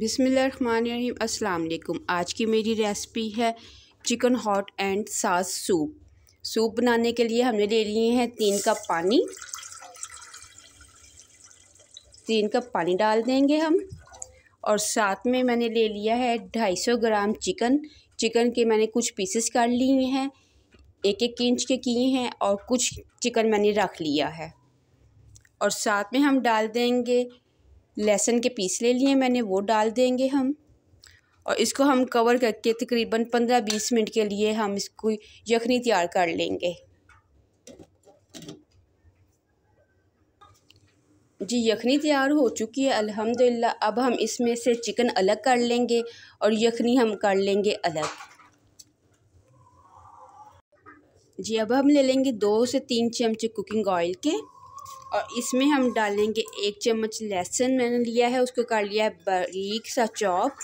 बिसमीम अस्सलाम आज की मेरी रेसिपी है chicken hot and sour soup soup बनाने के लिए हमने ले लिए हैं तीन कप पानी तीन कप पानी डाल देंगे हम और साथ में मैंने ले लिया है ढाई सौ ग्राम चिकन चिकन के मैंने कुछ पीसेस काट लिए हैं एक एक इंच के किए हैं और कुछ चिकन मैंने रख लिया है और साथ में हम डाल देंगे लहसुन के पीस ले लिए मैंने वो डाल देंगे हम और इसको हम कवर करके तकरीबन पंद्रह बीस मिनट के लिए हम इसको यखनी तैयार कर लेंगे जी यखनी तैयार हो चुकी है अल्हम्दुलिल्लाह अब हम इसमें से चिकन अलग कर लेंगे और यखनी हम कर लेंगे अलग जी अब हम ले लेंगे दो से तीन चमचे कुकिंग ऑयल के और इसमें हम डालेंगे एक चम्मच लहसुन मैंने लिया है उसको कर लिया है बारीक सा चॉप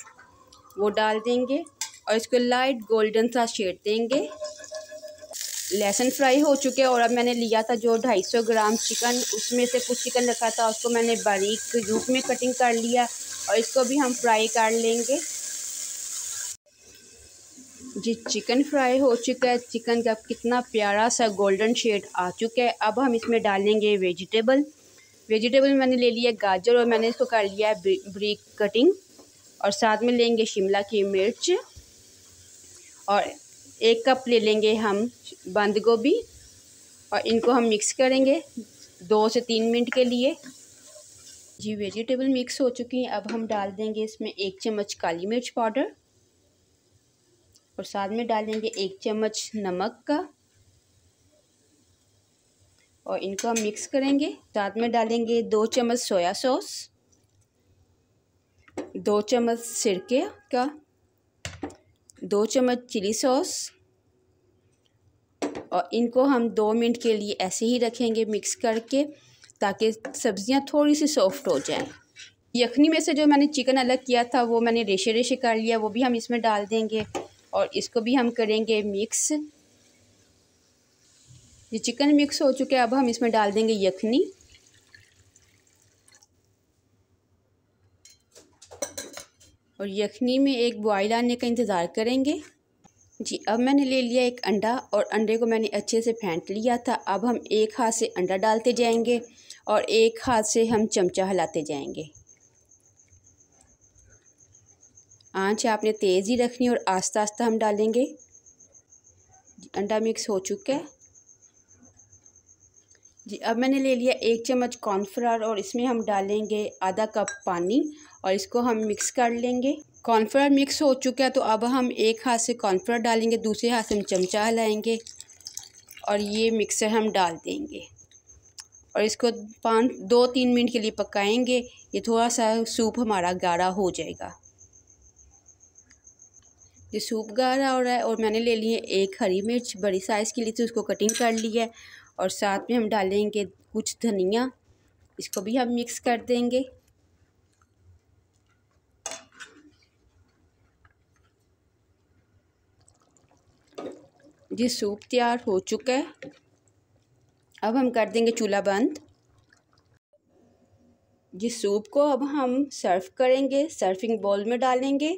वो डाल देंगे और इसको लाइट गोल्डन सा शेड देंगे लहसुन फ्राई हो चुके और अब मैंने लिया था जो 250 ग्राम चिकन उसमें से कुछ चिकन रखा था उसको मैंने बारीक रूप में कटिंग कर लिया और इसको भी हम फ्राई कर लेंगे जी चिकन फ्राई हो चुका है चिकन का कितना प्यारा सा गोल्डन शेड आ चुका है अब हम इसमें डालेंगे वेजिटेबल वेजिटेबल मैंने ले लिया गाजर और मैंने इसको कर लिया है ब्रिक कटिंग और साथ में लेंगे शिमला की मिर्च और एक कप ले लेंगे हम बंद गोभी और इनको हम मिक्स करेंगे दो से तीन मिनट के लिए जी वेजिटेबल मिक्स हो चुकी हैं अब हम डाल देंगे इसमें एक चम्मच काली मिर्च पाउडर और साथ में डालेंगे एक चम्मच नमक का और इनको हम मिक्स करेंगे साथ में डालेंगे दो चम्मच सोया सॉस दो चम्मच सिरके का दो चम्मच चिली सॉस और इनको हम दो मिनट के लिए ऐसे ही रखेंगे मिक्स करके ताकि सब्ज़ियाँ थोड़ी सी सॉफ्ट हो जाएं यखनी में से जो मैंने चिकन अलग किया था वो मैंने रेशे रेशे कर लिया वो भी हम इसमें डाल देंगे और इसको भी हम करेंगे मिक्स ये चिकन मिक्स हो चुके अब हम इसमें डाल देंगे यखनी और यखनी में एक बॉयल आने का इंतज़ार करेंगे जी अब मैंने ले लिया एक अंडा और अंडे को मैंने अच्छे से फेंट लिया था अब हम एक हाथ से अंडा डालते जाएंगे और एक हाथ से हम चमचा हिलाते जाएंगे आंच आपने तेज़ ही रखनी और आस्ता आस्ता हम डालेंगे अंडा मिक्स हो चुका है जी अब मैंने ले लिया एक चम्मच कॉर्नफ्लावर और इसमें हम डालेंगे आधा कप पानी और इसको हम मिक्स कर लेंगे कॉर्नफ्लावर मिक्स हो चुका है तो अब हम एक हाथ से कॉर्नफ्लावर डालेंगे दूसरे हाथ से हम चमचा हिलाएंगे और ये मिक्सर हम डाल देंगे और इसको पाँच दो तीन मिनट के लिए पकाएंगे ये थोड़ा सा सूप हमारा गाढ़ा हो जाएगा ये सूप गाढ़ा हो रहा है और मैंने ले ली है एक हरी मिर्च बड़ी साइज़ की ली थी उसको कटिंग कर ली है और साथ में हम डालेंगे कुछ धनिया इसको भी हम मिक्स कर देंगे जी सूप तैयार हो चुका है अब हम कर देंगे चूल्हा बंद जी सूप को अब हम सर्व करेंगे सर्फिंग बॉल में डालेंगे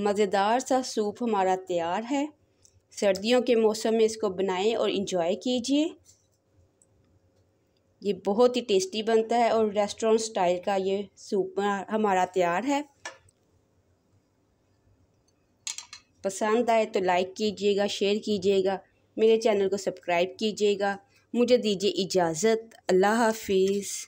मज़ेदार सा सूप हमारा तैयार है सर्दियों के मौसम में इसको बनाएं और इन्जॉय कीजिए ये बहुत ही टेस्टी बनता है और रेस्टोरेंट स्टाइल का ये सूप हमारा तैयार है पसंद आए तो लाइक कीजिएगा शेयर कीजिएगा मेरे चैनल को सब्सक्राइब कीजिएगा मुझे दीजिए इजाज़त अल्लाह हाफिज़